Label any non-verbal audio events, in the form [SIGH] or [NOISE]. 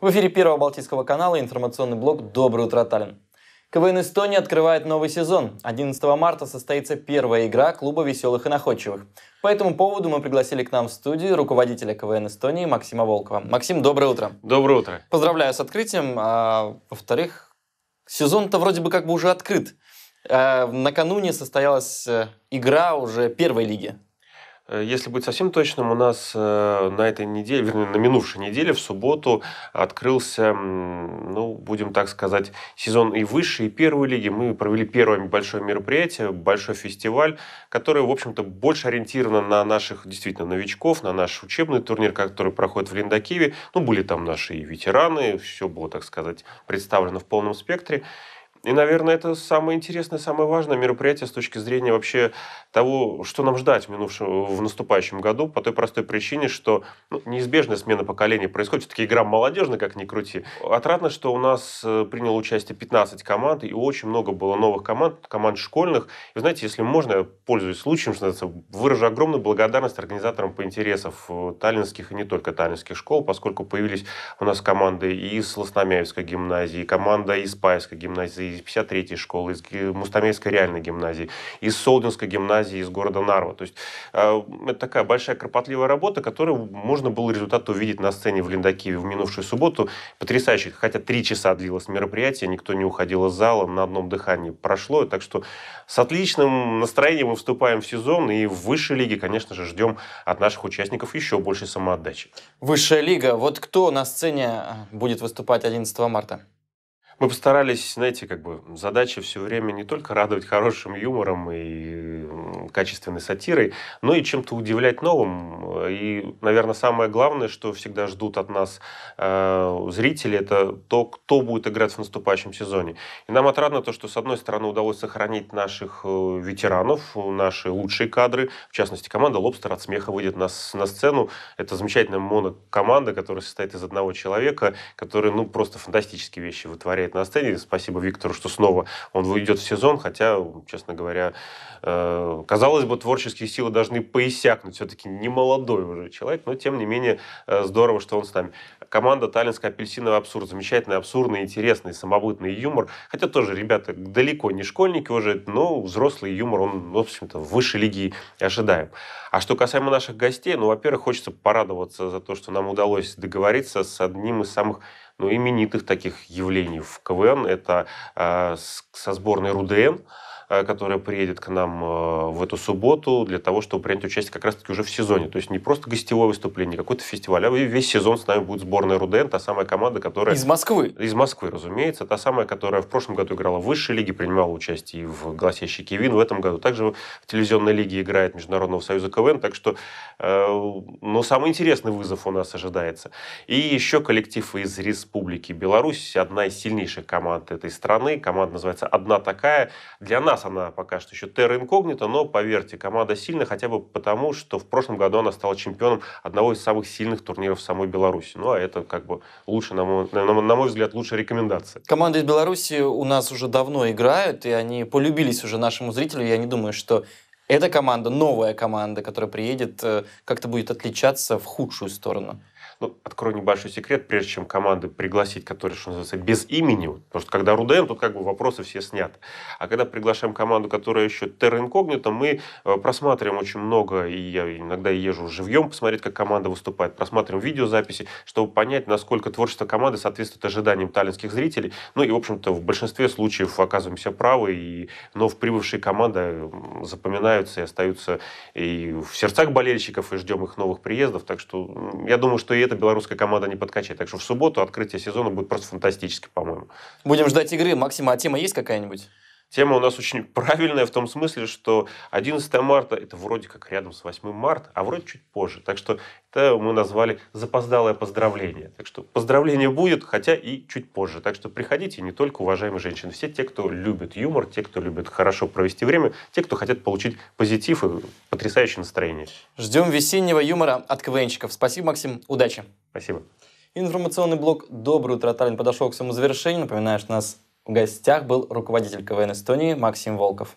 В эфире Первого Балтийского канала информационный блог «Доброе утро, Таллин». КВН Эстония открывает новый сезон. 11 марта состоится первая игра клуба веселых и находчивых. По этому поводу мы пригласили к нам в студию руководителя КВН Эстонии Максима Волкова. Максим, доброе утро. Доброе утро. Поздравляю с открытием. А, во-вторых, сезон-то вроде бы как бы уже открыт. А, накануне состоялась э, игра уже первой лиги. Э, если быть совсем точным, у нас э, на этой неделе, вернее, на минувшей неделе, в субботу открылся, ну, будем так сказать, сезон и высшей, и первой лиги. Мы провели первое большое мероприятие, большой фестиваль, который, в общем-то, больше ориентирован на наших, действительно, новичков, на наш учебный турнир, который проходит в Линдакиве. Ну, были там наши и ветераны, все было, так сказать, представлено в полном спектре. И, наверное, это самое интересное, самое важное мероприятие с точки зрения вообще того, что нам ждать в, минувшем, в наступающем году, по той простой причине, что ну, неизбежная смена поколений происходит. Все-таки игра молодежная, как ни крути. Отрадно, что у нас э, приняло участие 15 команд, и очень много было новых команд, команд школьных. И, знаете, если можно, я пользуюсь случаем, что выражу огромную благодарность организаторам по интересов э, таллинских и не только таллинских школ, поскольку появились у нас команды и из Лосномяевской гимназии, команда из Паевской гимназии, из 53-й школы, из Мустамейской реальной гимназии, из Солдинской гимназии, из города Нарва. То есть э, это такая большая кропотливая работа, которую можно было результат увидеть на сцене в Линдакиве в минувшую субботу. Потрясающе. Хотя три часа длилось мероприятие, никто не уходил из зала, на одном дыхании прошло. Так что с отличным настроением мы вступаем в сезон и в высшей лиге, конечно же, ждем от наших участников еще больше самоотдачи. Высшая лига. Вот кто на сцене э, будет выступать 11 марта? Мы постарались, знаете, как бы задача все время не только радовать хорошим юмором и качественной сатирой, но и чем-то удивлять новым. И, наверное, самое главное, что всегда ждут от нас э, зрители, это то, кто будет играть в наступающем сезоне. И нам отрадно то, что, с одной стороны, удалось сохранить наших э, ветеранов, наши лучшие кадры. В частности, команда «Лобстер» от смеха выйдет на, на сцену. Это замечательная монокоманда, которая состоит из одного человека, который ну, просто фантастические вещи вытворяет стоять на сцене. Спасибо Виктору, что снова он уйдет в сезон, хотя, честно говоря, э, казалось бы, творческие силы должны поиссякнуть. Все-таки не молодой уже человек, но тем не менее э, здорово, что он с нами. Команда «Таллинская апельсиновый абсурд». Замечательный, абсурдный, интересный, самобытный юмор. Хотя тоже ребята далеко не школьники уже, но взрослый юмор, он, в общем-то, выше лиги ожидаем. А что касаемо наших гостей, ну, во-первых, хочется порадоваться за то, что нам удалось договориться с одним из самых ну, именитых таких явлений в КВН. Это э, со сборной РУДН Э, которая приедет к нам э, в эту субботу для того, чтобы принять участие как раз-таки уже в сезоне. То есть не просто гостевое выступление, какой-то фестиваль, а весь сезон с нами будет сборная Руден, та самая команда, которая... Из Москвы? Из Москвы, разумеется. Та самая, которая в прошлом году играла в высшей лиге, принимала участие и в «Голосящий Кевин», в этом году также в телевизионной лиге играет Международного союза КВН, так что э, но ну, самый интересный вызов у нас ожидается. И еще коллектив из Республики Беларусь, одна из сильнейших команд этой страны. Команда называется «Одна такая». Для нас нас она пока что еще терра инкогнита, но, поверьте, команда сильная, хотя бы потому, что в прошлом году она стала чемпионом одного из самых сильных турниров в самой Беларуси. Ну, а это, как бы, лучше, на мой, на мой взгляд, лучшая рекомендация. Команда из Беларуси у нас уже давно играют, и они полюбились уже нашему зрителю. Я не думаю, что эта команда, новая команда, которая приедет, э, как-то будет отличаться в худшую сторону ну, открою небольшой секрет, прежде чем команды пригласить, которые, что называется, без имени, потому что когда Руден, тут как бы вопросы все сняты. А когда приглашаем команду, которая еще терра мы э, просматриваем очень много, и я иногда езжу живьем посмотреть, как команда выступает, просматриваем видеозаписи, чтобы понять, насколько творчество команды соответствует ожиданиям таллинских зрителей. Ну и, в общем-то, в большинстве случаев оказываемся правы, и в прибывшие команды запоминаются и остаются и в сердцах болельщиков, и ждем их новых приездов. Так что я думаю, что и это где белорусская команда не подкачает. Так что в субботу открытие сезона будет просто фантастически, по-моему. Будем ждать игры. Максима, а тема есть какая-нибудь? Тема у нас очень [LAUGHS] правильная в том смысле, что 11 марта – это вроде как рядом с 8 марта, а вроде чуть позже. Так что это мы назвали «запоздалое поздравление». Так что поздравление будет, хотя и чуть позже. Так что приходите, не только уважаемые женщины, все те, кто любит юмор, те, кто любит хорошо провести время, те, кто хотят получить позитив и потрясающее настроение. Ждем весеннего юмора от КВНщиков. Спасибо, Максим. Удачи. Спасибо. Информационный блок «Доброе утро, Таллин» подошел к своему завершению. Напоминаю, что нас в гостях был руководитель КВН Эстонии Максим Волков.